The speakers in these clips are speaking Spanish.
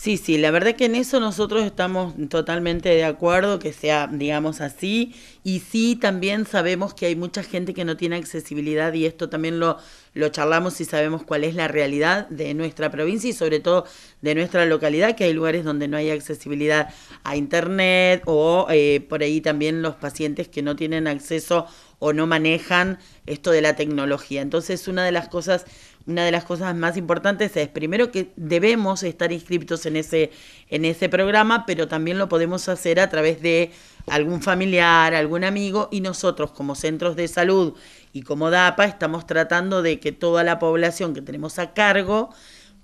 Sí, sí, la verdad que en eso nosotros estamos totalmente de acuerdo que sea, digamos así, y sí también sabemos que hay mucha gente que no tiene accesibilidad y esto también lo, lo charlamos y sabemos cuál es la realidad de nuestra provincia y sobre todo de nuestra localidad, que hay lugares donde no hay accesibilidad a internet o eh, por ahí también los pacientes que no tienen acceso o no manejan esto de la tecnología. Entonces, una de las cosas una de las cosas más importantes es primero que debemos estar inscritos en ese en ese programa, pero también lo podemos hacer a través de algún familiar, algún amigo y nosotros como centros de salud y como DAPA estamos tratando de que toda la población que tenemos a cargo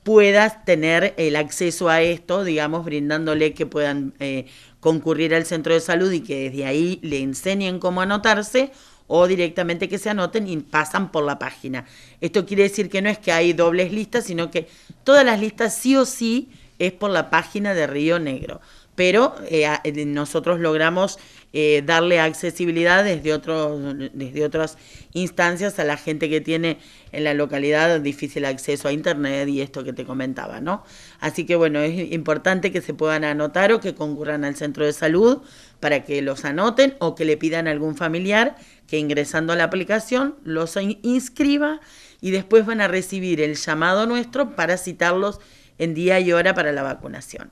pueda tener el acceso a esto, digamos, brindándole que puedan eh, concurrir al centro de salud y que desde ahí le enseñen cómo anotarse o directamente que se anoten y pasan por la página. Esto quiere decir que no es que hay dobles listas, sino que todas las listas sí o sí es por la página de Río Negro. Pero eh, eh, nosotros logramos eh, darle accesibilidad desde, desde otras instancias a la gente que tiene en la localidad difícil acceso a Internet y esto que te comentaba, ¿no? Así que bueno, es importante que se puedan anotar o que concurran al centro de salud para que los anoten o que le pidan a algún familiar que ingresando a la aplicación los inscriba y después van a recibir el llamado nuestro para citarlos en día y hora para la vacunación.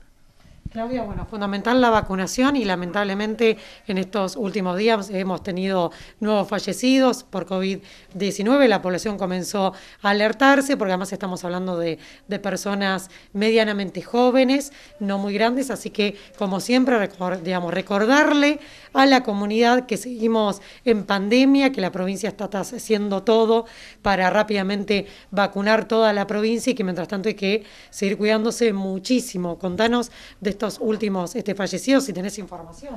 Claudia, bueno, fundamental la vacunación y lamentablemente en estos últimos días hemos tenido nuevos fallecidos por COVID-19. La población comenzó a alertarse porque además estamos hablando de, personas medianamente jóvenes, no muy grandes, así que como siempre, digamos, recordarle a la comunidad que seguimos en pandemia, que la provincia está, haciendo todo para rápidamente vacunar toda la provincia y que mientras tanto hay que seguir cuidándose muchísimo. Contanos de estos últimos este fallecidos, si tenés información.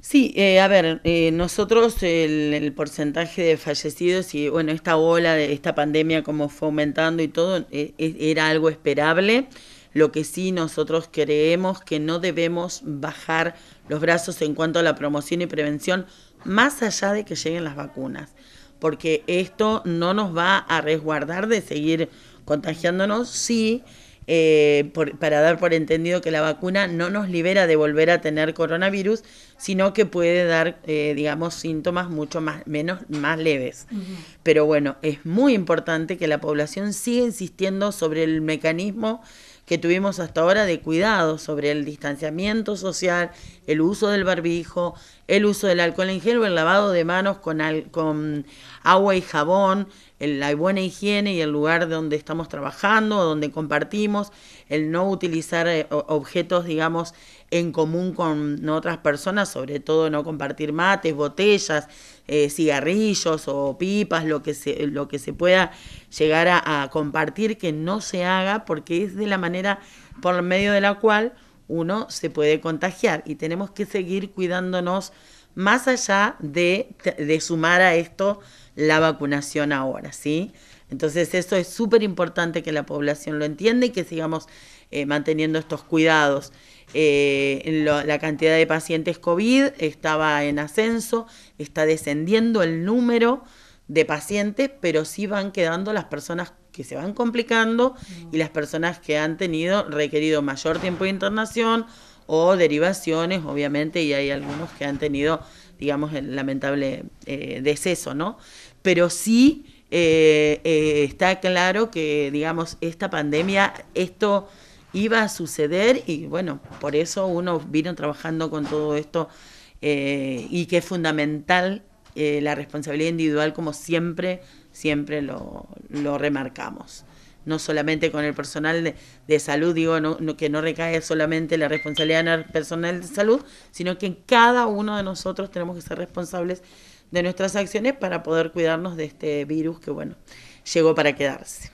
Sí, eh, a ver, eh, nosotros el, porcentaje de fallecidos y bueno, esta ola de esta pandemia como fue aumentando y todo, eh, era algo esperable. Lo que sí nosotros creemos que no debemos bajar los brazos en cuanto a la promoción y prevención, más allá de que lleguen las vacunas, porque esto no nos va a resguardar de seguir contagiándonos, sí. Si eh, para dar por entendido que la vacuna no nos libera de volver a tener coronavirus, sino que puede dar, eh, digamos, síntomas mucho más, menos, más leves. Pero bueno, es muy importante que la población siga insistiendo sobre el mecanismo que tuvimos hasta ahora de cuidado sobre el distanciamiento social, el uso del barbijo, el uso del alcohol en gel el lavado de manos con, agua y jabón, la buena higiene y el lugar donde estamos trabajando, donde compartimos, el no utilizar eh, objetos, digamos, en común con otras personas, sobre todo no compartir mates, botellas, eh, cigarrillos o pipas, lo que se, lo que se pueda llegar a, compartir, que no se haga porque es de la manera por medio de la cual uno se puede contagiar y tenemos que seguir cuidándonos más allá de, de, sumar a esto la vacunación ahora, ¿sí? Entonces eso es súper importante que la población lo entienda y que sigamos eh, manteniendo estos cuidados. Eh, la cantidad de pacientes COVID estaba en ascenso, está descendiendo el número de pacientes, pero sí van quedando las personas que se van complicando y las personas que han tenido requerido mayor tiempo de internación o derivaciones, obviamente, y hay algunos que han tenido, digamos, el lamentable eh, deceso, ¿no? Pero sí eh, eh, está claro que, digamos, esta pandemia, esto iba a suceder y bueno, por eso uno vino trabajando con todo esto eh, y que es fundamental la responsabilidad individual como siempre, siempre lo remarcamos no solamente con el personal de, salud, digo, no, que no recae solamente la responsabilidad en el personal de salud, sino que cada uno de nosotros tenemos que ser responsables de nuestras acciones para poder cuidarnos de este virus que, bueno, llegó para quedarse.